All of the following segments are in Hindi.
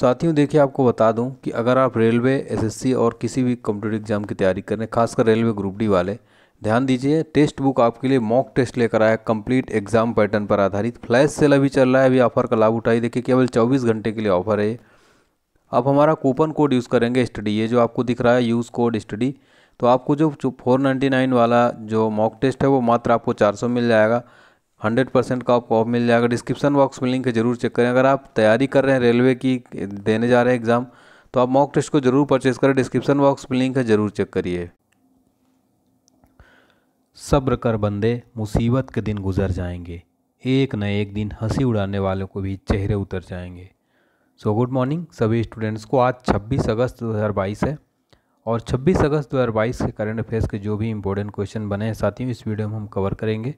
साथियों देखिए आपको बता दूं कि अगर आप रेलवे एसएससी और किसी भी कम्पिटेटिव एग्ज़ाम की तैयारी करें खासकर रेलवे ग्रुप डी वाले ध्यान दीजिए टेस्ट बुक आपके लिए मॉक टेस्ट लेकर आया कंप्लीट एग्जाम पैटर्न पर आधारित फ्लैश सेल अभी चल रहा है अभी ऑफर का लाभ उठाई देखिए केवल 24 घंटे के लिए ऑफर है आप हमारा कूपन कोड यूज़ करेंगे स्टडी ये जो आपको दिख रहा है यूज़ कोड स्टडी तो आपको जो फोर नाइन्टी नाइन वाला जो मॉक टेस्ट है वो मात्र आपको चार सौ मिल जाएगा हंड्रेड परसेंट का आपको ऑफ मिल जाएगा डिस्क्रिप्शन बॉक्स में लिंक है जरूर चेक करें अगर आप तैयारी कर रहे हैं रेलवे की देने जा रहे हैं एग्ज़ाम तो आप मॉक टेस्ट को ज़रूर परचेज़ करें डिस्क्रिप्शन बॉक्स में लिंक है ज़रूर चेक करिए सब्र कर बंदे मुसीबत के दिन गुजर जाएंगे एक न एक दिन हंसी उड़ाने वालों को भी चेहरे उतर जाएंगे सो गुड मॉर्निंग सभी स्टूडेंट्स को आज 26 अगस्त 2022 है और 26 अगस्त 2022 के करंट अफेयर्स के जो भी इंपॉर्टेंट क्वेश्चन बने हैं साथियों इस वीडियो में हम कवर करेंगे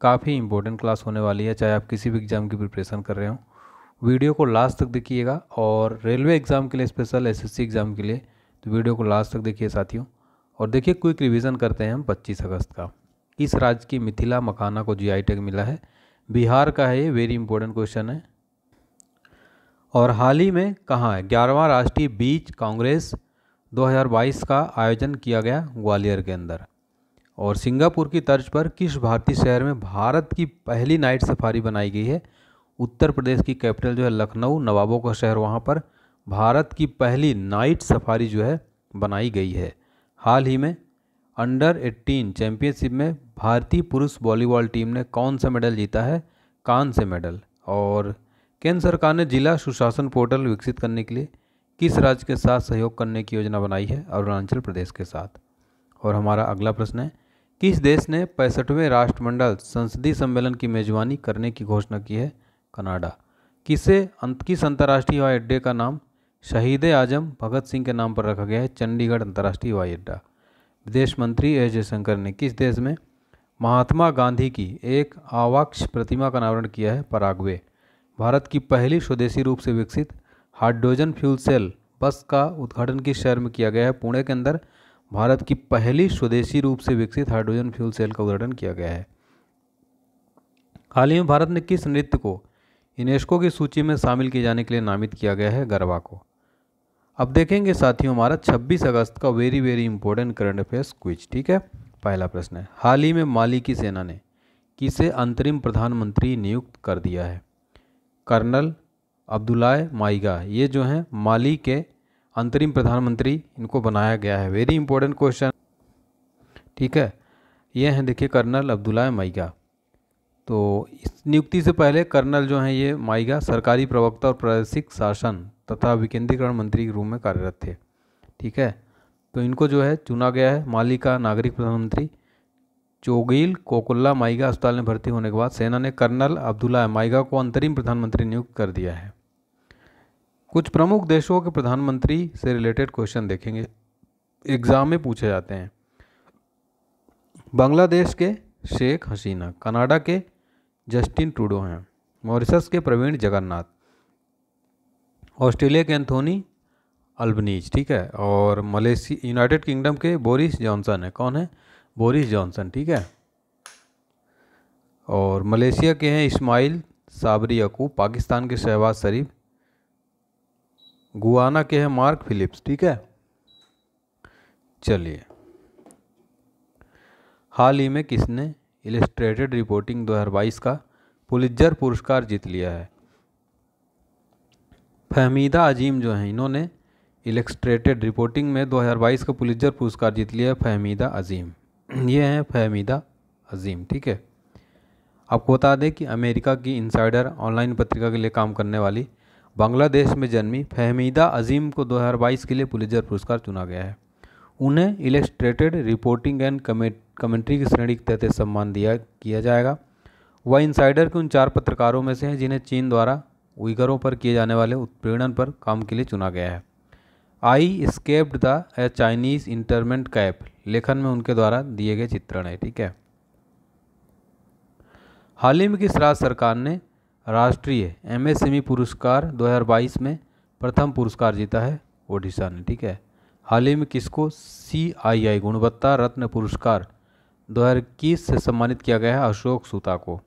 काफ़ी इंपॉर्टेंट क्लास होने वाली है चाहे आप किसी भी एग्ज़ाम की प्रिपरेशन कर रहे हो वीडियो को लास्ट तक देखिएगा और रेलवे एग्ज़ाम के लिए स्पेशल एसएससी एग्ज़ाम के लिए तो वीडियो को लास्ट तक देखिए साथियों और देखिए क्विक रिवीजन करते हैं हम पच्चीस अगस्त का किस राज्य की मिथिला मखाना को जी टेक मिला है बिहार का है ये वेरी इंपॉर्टेंट क्वेश्चन है और हाल ही में कहाँ है ग्यारहवा राष्ट्रीय बीच कांग्रेस 2022 का आयोजन किया गया ग्वालियर के अंदर और सिंगापुर की तर्ज पर किस भारतीय शहर में भारत की पहली नाइट सफारी बनाई गई है उत्तर प्रदेश की कैपिटल जो है लखनऊ नवाबों का शहर वहाँ पर भारत की पहली नाइट सफारी जो है बनाई गई है हाल ही में अंडर 18 चैंपियनशिप में भारतीय पुरुष वॉलीबॉल टीम ने कौन सा मेडल जीता है कान से मेडल और केंद्र सरकार ने जिला सुशासन पोर्टल विकसित करने के लिए किस राज्य के साथ सहयोग करने की योजना बनाई है अरुणाचल प्रदेश के साथ और हमारा अगला प्रश्न है किस देश ने पैंसठवें राष्ट्रमंडल संसदीय सम्मेलन की मेजबानी करने की घोषणा की है कनाडा किसे अंत किस अंतर्राष्ट्रीय हवाई अड्डे का नाम शहीद आजम भगत सिंह के नाम पर रखा गया है चंडीगढ़ अंतर्राष्ट्रीय हवाई अड्डा विदेश मंत्री एस जयशंकर ने किस देश में महात्मा गांधी की एक आवाक्ष प्रतिमा का अनावरण किया है पराग्वे भारत की पहली स्वदेशी रूप से विकसित हाइड्रोजन फ्यूल सेल बस का उद्घाटन किस शहर में किया गया है पुणे के अंदर भारत की पहली स्वदेशी रूप से विकसित हाइड्रोजन फ्यूल सेल का उद्घाटन किया गया है हाल ही में भारत ने किस नृत्य को यूनेस्को की सूची में शामिल किए जाने के लिए नामित किया गया है गरबा को अब देखेंगे साथियों हमारा 26 अगस्त का very very important current affairs quiz ठीक है पहला प्रश्न है हाल ही में माली की सेना ने किसे अंतरिम प्रधानमंत्री नियुक्त कर दिया है कर्नल अब्दुल्लाए माइगा ये जो हैं माली के अंतरिम प्रधानमंत्री इनको बनाया गया है वेरी इंपॉर्टेंट क्वेश्चन ठीक है ये हैं देखिए कर्नल अब्दुल्ला माइगा तो इस नियुक्ति से पहले कर्नल जो हैं ये माइगा सरकारी प्रवक्ता और प्रादेशिक शासन तथा विकेंद्रीकरण मंत्री के रूप में कार्यरत थे ठीक है तो इनको जो है चुना गया है माली का नागरिक प्रधानमंत्री चोगिल कोकुल्ला माइगा अस्पताल में भर्ती होने के बाद सेना ने कर्नल अब्दुल्ला माइगा को अंतरिम प्रधानमंत्री नियुक्त कर दिया है कुछ प्रमुख देशों के प्रधानमंत्री से रिलेटेड क्वेश्चन देखेंगे एग्ज़ाम में पूछे जाते हैं बांग्लादेश के शेख हसीना कनाडा के जस्टिन ट्रूडो हैं मॉरिसस के प्रवीण जगन्नाथ ऑस्ट्रेलिया के एंथोनी अल्बनीज ठीक है और मलेशिया यूनाइटेड किंगडम के बोरिस जॉनसन है कौन है बोरिस जॉनसन ठीक है और मलेशिया के हैं इस्माइल साबरी अकूब पाकिस्तान के शहबाज शरीफ गुआना के हैं मार्क फिलिप्स ठीक है चलिए हाल ही में किसने इलेस्ट्रेटेड रिपोर्टिंग 2022 का पुलिजर पुरस्कार जीत लिया है फहमीदा अजीम जो हैं इन्होंने इलेक्स्ट्रेटेड रिपोर्टिंग में 2022 का पुलिजर पुरस्कार जीत लिया है फहमीदा अजीम ये हैं फहमीदा अजीम ठीक है आपको बता दें कि अमेरिका की इंसाइडर ऑनलाइन पत्रिका के लिए काम करने वाली बांग्लादेश में जन्मी फहमीदा अजीम को 2022 के लिए पुलिजर पुरस्कार चुना गया है उन्हें इलेक्ट्रेटेड रिपोर्टिंग एंड कमेंट्री की श्रेणी के तहत सम्मान दिया किया जाएगा वह इंसाइडर के उन चार पत्रकारों में से हैं जिन्हें चीन द्वारा उइगरों पर किए जाने वाले उत्पीड़न पर काम के लिए चुना गया है I escaped the a Chinese internment camp लेखन में उनके द्वारा दिए गए चित्रण है ठीक है हाल ही में किस राज्य सरकार ने राष्ट्रीय एमएसएमई पुरस्कार 2022 में प्रथम पुरस्कार जीता है ओडिशा ने ठीक है हाल ही में किसको सीआईआई गुणवत्ता रत्न पुरस्कार 2021 से सम्मानित किया गया है अशोक सूता को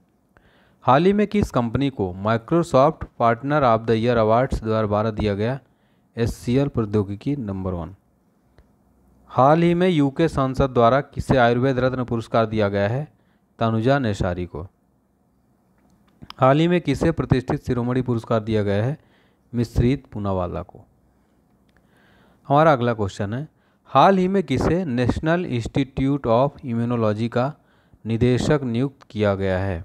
हाल ही में किस कंपनी को Microsoft partner of the year awards 2012 दिया गया एस प्रौद्योगिकी नंबर वन हाल ही में यूके सांसद द्वारा किसे आयुर्वेद रत्न पुरस्कार दिया गया है तनुजा नेशारी को हाल ही में किसे प्रतिष्ठित शिरोमणि पुरस्कार दिया गया है मिश्रित पूनावाला को हमारा अगला क्वेश्चन है हाल ही में किसे नेशनल इंस्टीट्यूट ऑफ इम्यूनोलॉजी का निदेशक नियुक्त किया गया है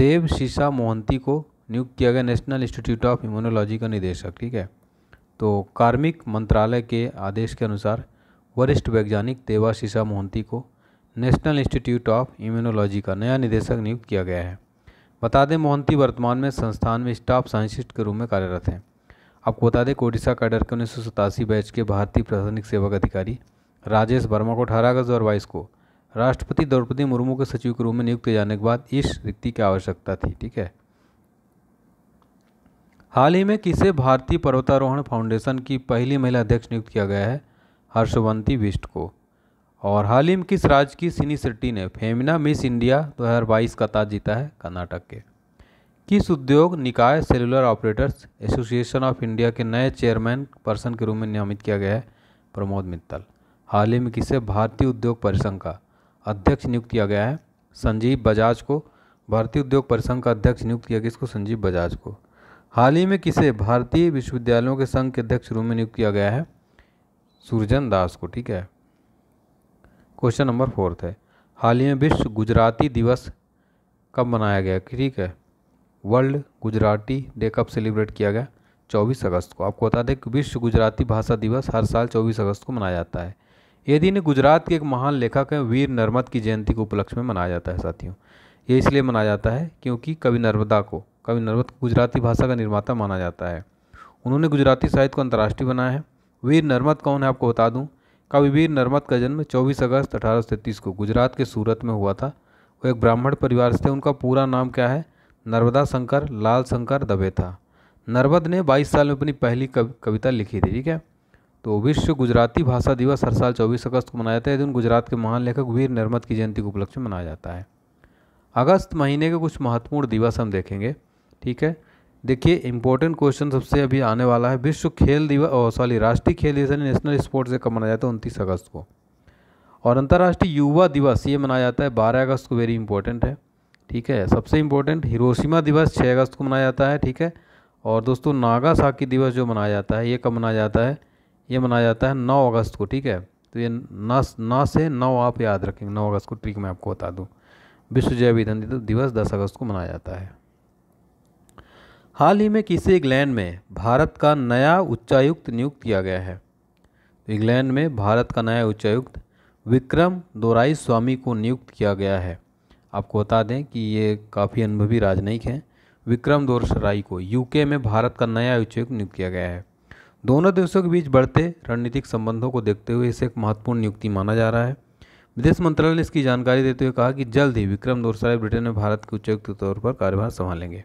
देव शीशा मोहंती को नियुक्त किया गया नेशनल इंस्टीट्यूट ऑफ इम्यूनोलॉजी का निदेशक ठीक है तो कार्मिक मंत्रालय के आदेश के अनुसार वरिष्ठ वैज्ञानिक देवा शीशा मोहंती को नेशनल इंस्टीट्यूट ऑफ इम्यूनोलॉजी का नया निदेशक नियुक्त किया गया है बता दें मोहंती वर्तमान में संस्थान में स्टाफ साइंसिस्ट के रूप में कार्यरत हैं आपको बता दें कोडिशा कैडर के उन्नीस बैच के भारतीय प्रशासनिक सेवक अधिकारी राजेश वर्मा को अठारह अगस्त और बाईस को राष्ट्रपति द्रौपदी मुर्मू के सचिव के रूप में नियुक्त जाने के बाद इस रिक्ति की आवश्यकता थी ठीक है हाल ही में किसे भारतीय पर्वतारोहण फाउंडेशन की पहली महिला अध्यक्ष नियुक्त किया गया है हर्षवंती विष्ट को और हाल ही में किस राज्य की सिनी सिटी ने फेमिना मिस इंडिया 2022 का ताज जीता है कर्नाटक के किस उद्योग निकाय cellular operators association of India के नए चेयरमैन पर्सन के रूप में नियमित किया गया है प्रमोद मित्तल हाल ही में किसे भारतीय उद्योग परिसंघ का अध्यक्ष नियुक्त किया गया है संजीव बजाज को भारतीय उद्योग परिसंघ का अध्यक्ष नियुक्त किया गया इसको संजीव बजाज को हाल ही में किसे भारतीय विश्वविद्यालयों के संघ के अध्यक्ष रूप में नियुक्त किया गया है सुरजन दास को ठीक है क्वेश्चन नंबर फोर्थ है हाल ही में विश्व गुजराती दिवस कब मनाया गया ठीक है वर्ल्ड गुजराती डे कब सेलिब्रेट किया गया 24 अगस्त को आपको बता दें कि विश्व गुजराती भाषा दिवस हर साल 24 अगस्त को मनाया जाता है ये दिन गुजरात के एक महान लेखक हैं वीर नर्मद की जयंती के उपलक्ष्य में मनाया जाता है साथियों ये इसलिए मनाया जाता है क्योंकि कवि नर्मदा को कवि नर्मद गुजराती भाषा का निर्माता माना जाता है उन्होंने गुजराती साहित्य को अंतर्राष्ट्रीय बनाया है वीर नर्मद कौन है आपको बता दूँ कविवीर नर्मद का जन्म 24 अगस्त अठारह को गुजरात के सूरत में हुआ था वो एक ब्राह्मण परिवार से थे उनका पूरा नाम क्या है नर्मदा शंकर लाल शंकर दबे था नर्मद ने 22 साल में अपनी पहली कव, कविता लिखी थी ठीक है तो विश्व गुजराती भाषा दिवस हर साल 24 अगस्त को मनाया जाता है दिन गुजरात के महान लेखक वीर नर्मद की जयंती के उपलक्ष्य मनाया जाता है अगस्त महीने के कुछ महत्वपूर्ण दिवस हम देखेंगे ठीक है देखिए इंपॉर्टेंट क्वेश्चन सबसे अभी आने वाला है विश्व खेल दिवस सॉरी राष्ट्रीय खेल दिवस यानी नेशनल स्पोर्ट्स डे कब मनाया जाता है उनतीस अगस्त को और अंतर्राष्ट्रीय युवा दिवस ये मनाया जाता है बारह अगस्त को वेरी इंपॉर्टेंट है ठीक है सबसे इंपॉर्टेंट हिरोशिमा दिवस छः अगस्त को मनाया जाता है ठीक है और दोस्तों नागासाकी दिवस जो मनाया जाता है ये कब मनाया जाता है ये मनाया जाता है नौ अगस्त को ठीक है तो ये ना ना से नौ आप याद रखेंगे नौ अगस्त को ट्रिक मैं आपको बता दूँ विश्व जैव ईंधन दिवस दस अगस्त को मनाया जाता है हाल ही में किसी इंग्लैंड में भारत का नया उच्चायुक्त नियुक्त किया गया है इंग्लैंड में भारत का नया उच्चायुक्त विक्रम दोराई स्वामी को नियुक्त किया गया है आपको बता दें कि ये काफ़ी अनुभवी राजनयिक हैं विक्रम दोरसराई को यूके में भारत का नया उच्चायुक्त नियुक्त किया गया है दोनों देशों के बीच बढ़ते रणनीतिक संबंधों को देखते हुए इसे एक महत्वपूर्ण नियुक्ति माना जा रहा है विदेश मंत्रालय ने इसकी जानकारी देते हुए कहा कि जल्द ही विक्रम दोरसराय ब्रिटेन में भारत के उच्चायुक्त के तौर पर कार्यभार संभालेंगे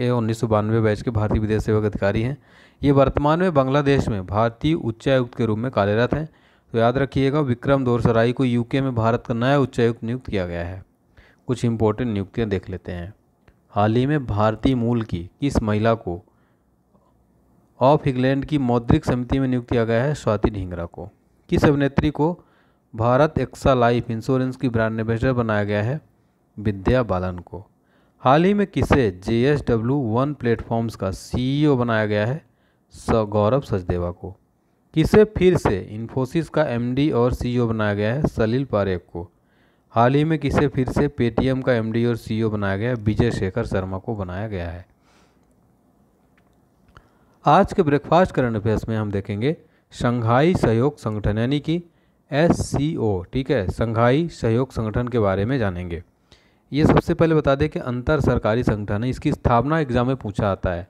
ये उन्नीस सौ बानवे बैच के भारतीय विदेश सेवा के अधिकारी हैं ये वर्तमान में बांग्लादेश में भारतीय उच्चायुक्त के रूप में कार्यरत हैं तो याद रखिएगा विक्रम दोरसराई को यूके में भारत का नया उच्चायुक्त नियुक्त किया गया है कुछ इंपॉर्टेंट नियुक्तियाँ देख लेते हैं हाल ही में भारतीय मूल की किस महिला को ऑफ इंग्लैंड की मौद्रिक समिति में नियुक्त किया गया है स्वाति ढिंगरा को किस अभिनेत्री को भारत एक्सा लाइफ इंश्योरेंस की ब्रांड एम्बेसडर बनाया गया है विद्या बालन को हाल ही में किसे J S W one platforms का सी बनाया गया है स गौरव सचदेवा को किसे फिर से इन्फोसिस का एम और सी बनाया गया है सलील पारेख को हाल ही में किसे फिर से पेटीएम का एम और सी बनाया गया है विजय शेखर शर्मा को बनाया गया है आज के ब्रेकफास्ट करंट अफेयर्स में हम देखेंगे शंघाई सहयोग संगठन यानी कि एस ठीक है शंघाई सहयोग संगठन के बारे में जानेंगे ये सबसे पहले बता दें कि अंतर सरकारी संगठन है इसकी स्थापना एग्ज़ाम में पूछा आता है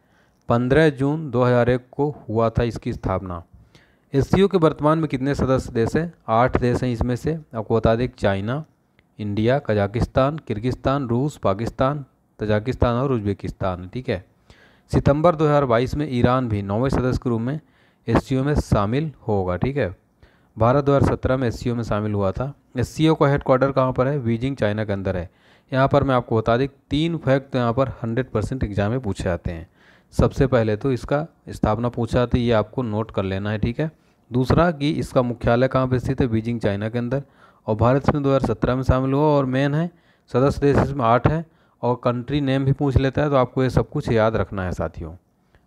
15 जून 2001 को हुआ था इसकी स्थापना एस के वर्तमान में कितने सदस्य देश हैं आठ देश हैं इसमें से आपको बता दें चाइना इंडिया कजाकिस्तान किर्गिस्तान रूस पाकिस्तान तजाकिस्तान और उज्बेकिस्तान ठीक है सितंबर 2022 में ईरान भी नौवें सदस्य के रूप में एस में शामिल होगा ठीक है भारत 2017 में एस में शामिल हुआ था एस का हेडक्वार्टर कहाँ पर है बीजिंग चाइना के अंदर है यहाँ पर मैं आपको बता दें तीन फैक्ट यहाँ पर हंड्रेड परसेंट एग्जाम में पूछे जाते हैं सबसे पहले तो इसका स्थापना पूछा जाता है ये आपको नोट कर लेना है ठीक है दूसरा कि इसका मुख्यालय कहाँ पर स्थित है बीजिंग चाइना के अंदर और भारत में दो में शामिल हुआ और मेन है सदस्य देश इसमें आठ है और कंट्री नेम भी पूछ लेता है तो आपको ये सब कुछ याद रखना है साथियों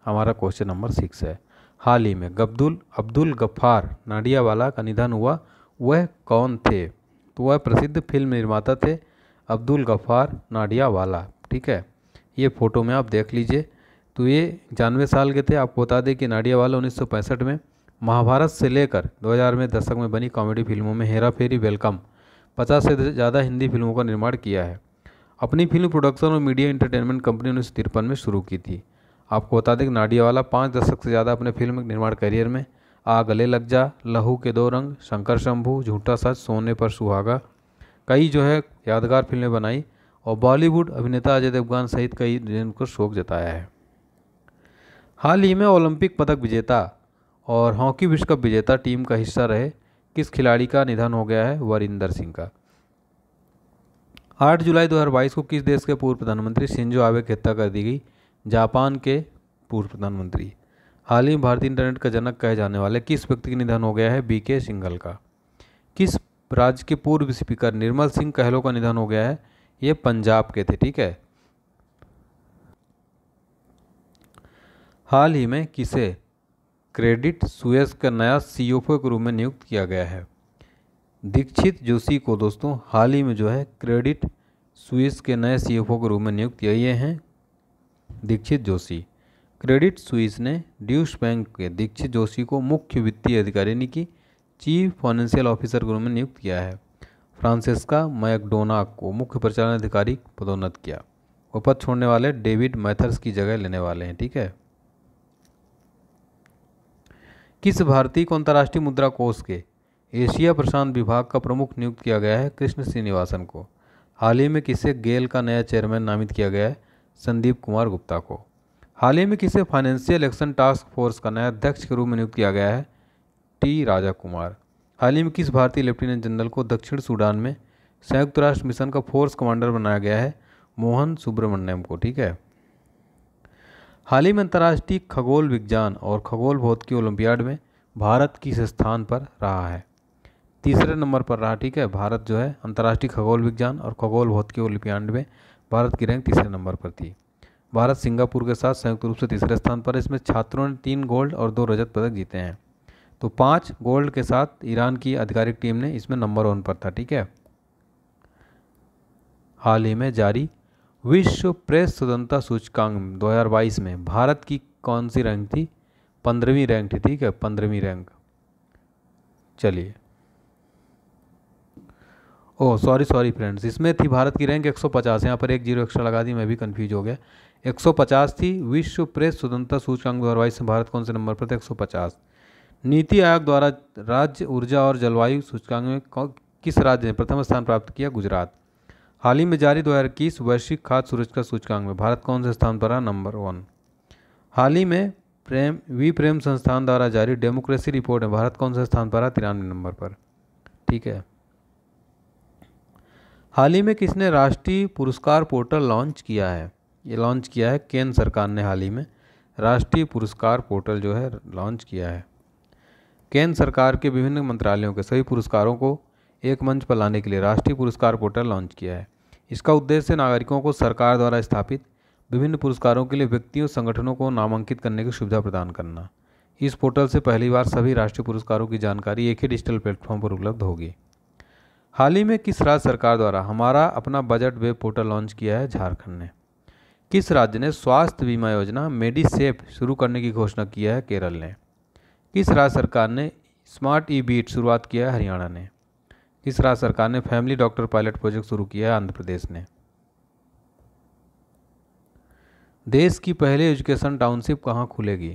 हमारा क्वेश्चन नंबर सिक्स है हाल ही में गब्दुल अब्दुल गफ्फार नाडियावाला का निधन हुआ वह कौन थे तो वह प्रसिद्ध फिल्म निर्माता थे अब्दुल गफ़ार नाडिया वाला ठीक है ये फ़ोटो में आप देख लीजिए तो ये इक्यानवे साल के थे आपको बता दें कि नाडिया वाला उन्नीस में महाभारत से लेकर 2000 में दशक में बनी कॉमेडी फिल्मों में हेरा फेरी वेलकम 50 से ज़्यादा हिंदी फिल्मों का निर्माण किया है अपनी फिल्म प्रोडक्शन और मीडिया इंटरटेनमेंट कंपनी उन्नीस तिरपन में शुरू की थी आपको बता दें कि नाडियावाला पाँच दशक से ज़्यादा अपने फिल्म निर्माण करियर में आ गले लग जा लहू के दो रंग शंकर शंभू झूठा सच सोने पर सुहागा कई जो है यादगार फिल्में बनाई और बॉलीवुड अभिनेता अजय देवगन सहित कई को शोक जताया है हाल ही में ओलंपिक पदक विजेता और हॉकी विश्व कप विजेता टीम का हिस्सा रहे किस खिलाड़ी का निधन हो गया है वरिंदर सिंह का 8 जुलाई 2022 को किस देश के पूर्व प्रधानमंत्री सिंजो आबे की हत्या कर दी गई जापान के पूर्व प्रधानमंत्री हाल ही में भारतीय इंटरनेट का जनक कहे जाने वाले किस व्यक्ति का निधन हो गया है बीके सिंघल का किस राज्य के पूर्व स्पीकर निर्मल सिंह कहलो का निधन हो गया है ये पंजाब के थे ठीक है हाल ही में किसे क्रेडिट सुएस का नया सीईओ e के रूप में नियुक्त किया गया है दीक्षित जोशी को दोस्तों हाल ही में जो है क्रेडिट स्विस के नए सीएफओ e के रूप में नियुक्त किए ये हैं दीक्षित जोशी क्रेडिट स्विस ने ड्यूश बैंक के दीक्षित जोशी को मुख्य वित्तीय अधिकारी कि चीफ फाइनेंशियल ऑफिसर के रूप में नियुक्त किया है फ्रांसिस्का मैकडोना को मुख्य परिचालन अधिकारी पदोन्नत किया वो पद छोड़ने वाले डेविड मैथर्स की जगह लेने वाले हैं ठीक है किस भारतीय को अंतर्राष्ट्रीय मुद्रा कोष के एशिया प्रशांत विभाग का प्रमुख नियुक्त किया गया है कृष्ण श्रीनिवासन को हाल ही में किसे गेल का नया चेयरमैन नामित किया गया है संदीप कुमार गुप्ता को हाल ही में किसे फाइनेंशियल एक्शन टास्क फोर्स का नया अध्यक्ष के रूप में नियुक्त किया गया है टी राजा कुमार हाल ही में किस भारतीय लेफ्टिनेंट जनरल को दक्षिण सूडान में संयुक्त राष्ट्र मिशन का फोर्स कमांडर बनाया गया है मोहन सुब्रमण्यम को ठीक है हाल ही में अंतर्राष्ट्रीय खगोल विज्ञान और खगोल भौतिकी ओलंपियाड में भारत किस स्थान पर रहा है तीसरे नंबर पर रहा ठीक है भारत जो है अंतर्राष्ट्रीय खगोल विज्ञान और खगोल भौतिकी ओलंपियाड में भारत की रैंक तीसरे नंबर पर थी भारत सिंगापुर के साथ संयुक्त रूप से तीसरे स्थान पर इसमें छात्रों ने तीन गोल्ड और दो रजत पदक जीते हैं तो पाँच गोल्ड के साथ ईरान की आधिकारिक टीम ने इसमें नंबर वन पर था ठीक है हाल ही में जारी विश्व प्रेस स्वतंत्रता सूचकांक 2022 में भारत की कौन सी रैंक थी पंद्रहवीं रैंक थी ठीक है पंद्रहवीं रैंक चलिए ओ सॉरी सॉरी फ्रेंड्स इसमें थी भारत की रैंक 150 यहाँ पर एक जीरो एक्स्ट्रा लगा दी मैं भी कंफ्यूज हो गया 150 थी विश्व प्रेस स्वतंत्रता सूचकांक दो में भारत कौन से नंबर पर था एक नीति आयोग द्वारा राज्य ऊर्जा और जलवायु सूचकांक में किस राज्य ने प्रथम स्थान प्राप्त किया गुजरात हाल ही में जारी दो हज़ार इक्कीस वैश्विक खाद्य सुरक्षा सूचकांक में भारत कौन से स्थान पर रहा नंबर वन हाल ही में प्रेम वी प्रेम संस्थान द्वारा जारी डेमोक्रेसी रिपोर्ट में भारत कौन से स्थान पर रहा तिरानवे नंबर पर ठीक है हाल ही में किसने राष्ट्रीय पुरस्कार पोर्टल लॉन्च किया है ये लॉन्च किया है केंद्र सरकार ने हाल ही में राष्ट्रीय पुरस्कार पोर्टल जो है लॉन्च किया है केंद्र सरकार के विभिन्न मंत्रालयों के सभी पुरस्कारों को एक मंच पर लाने के लिए राष्ट्रीय पुरस्कार पोर्टल लॉन्च किया है इसका उद्देश्य नागरिकों को सरकार द्वारा स्थापित विभिन्न पुरस्कारों के लिए व्यक्तियों संगठनों को नामांकित करने की सुविधा प्रदान करना इस पोर्टल से पहली बार सभी राष्ट्रीय पुरस्कारों की जानकारी एक ही डिजिटल प्लेटफॉर्म पर उपलब्ध होगी हाल ही में किस राज्य सरकार द्वारा हमारा अपना बजट वेब पोर्टल लॉन्च किया है झारखंड ने किस राज्य ने स्वास्थ्य बीमा योजना मेडिसेफ शुरू करने की घोषणा किया है केरल ने किस राज्य सरकार ने स्मार्ट ई बीट शुरुआत किया है हरियाणा ने किस राज्य सरकार ने फैमिली डॉक्टर पायलट प्रोजेक्ट शुरू किया है आंध्र प्रदेश ने देश की पहली एजुकेशन टाउनशिप कहाँ खुलेगी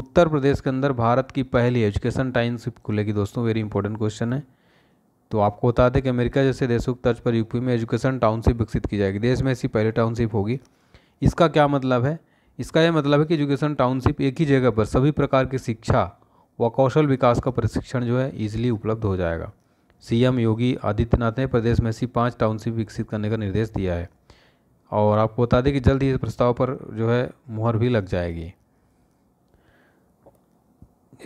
उत्तर प्रदेश के अंदर भारत की पहली एजुकेशन टाउनशिप खुलेगी दोस्तों वेरी इंपॉर्टेंट क्वेश्चन है तो आपको बता दें कि अमेरिका जैसे देशों की तर्ज पर यूपी में एजुकेशन टाउनशिप विकसित की जाएगी देश में ऐसी पहली टाउनशिप होगी इसका क्या मतलब है इसका यह मतलब है कि एजुकेशन टाउनशिप एक ही जगह पर सभी प्रकार की शिक्षा व कौशल विकास का प्रशिक्षण जो है ईजिली उपलब्ध हो जाएगा सीएम योगी आदित्यनाथ ने प्रदेश में ऐसी पाँच टाउनशिप विकसित करने का निर्देश दिया है और आपको बता दें कि जल्द ही इस प्रस्ताव पर जो है मुहर भी लग जाएगी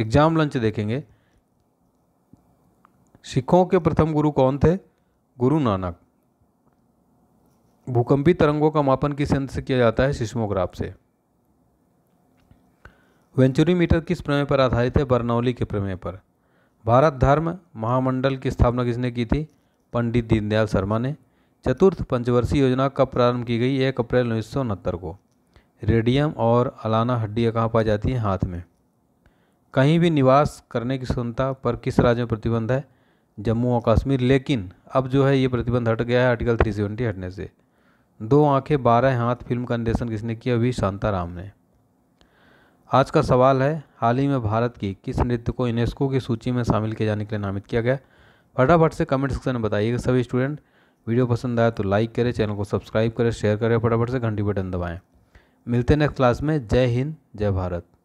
एग्जाम लंच देखेंगे सिखों के प्रथम गुरु कौन थे गुरु नानक भूकंपी तरंगों का मापन किस यंत्र से किया जाता है सिस्मोग्राफ से वेंचुरीमीटर किस प्रमेय पर आधारित है बर्नौली के प्रमेय पर भारत धर्म महामंडल की स्थापना किसने की थी पंडित दीनदयाल शर्मा ने चतुर्थ पंचवर्षीय योजना कब प्रारंभ की गई एक अप्रैल उन्नीस को रेडियम और अलाना हड्डियाँ कहाँ पाई जाती हैं हाथ में कहीं भी निवास करने की स्वतंत्रता पर किस राज्य में प्रतिबंध है जम्मू और कश्मीर लेकिन अब जो है ये प्रतिबंध हट गया है आर्टिकल 370 हटने से दो आंखें बारह हाथ फिल्म का निर्देशन किसने किया वी शांताराम ने आज का सवाल है हाल ही में भारत की किस नृत्य को यूनेस्को की सूची में शामिल किए जाने के लिए नामित किया गया फटाफट से कमेंट सेक्शन में बताइएगा सभी स्टूडेंट वीडियो पसंद आया तो लाइक करें चैनल को सब्सक्राइब करें शेयर करें फटाफट से घंटी बटन दबाएँ मिलते हैं नेक्स्ट क्लास में जय हिंद जय भारत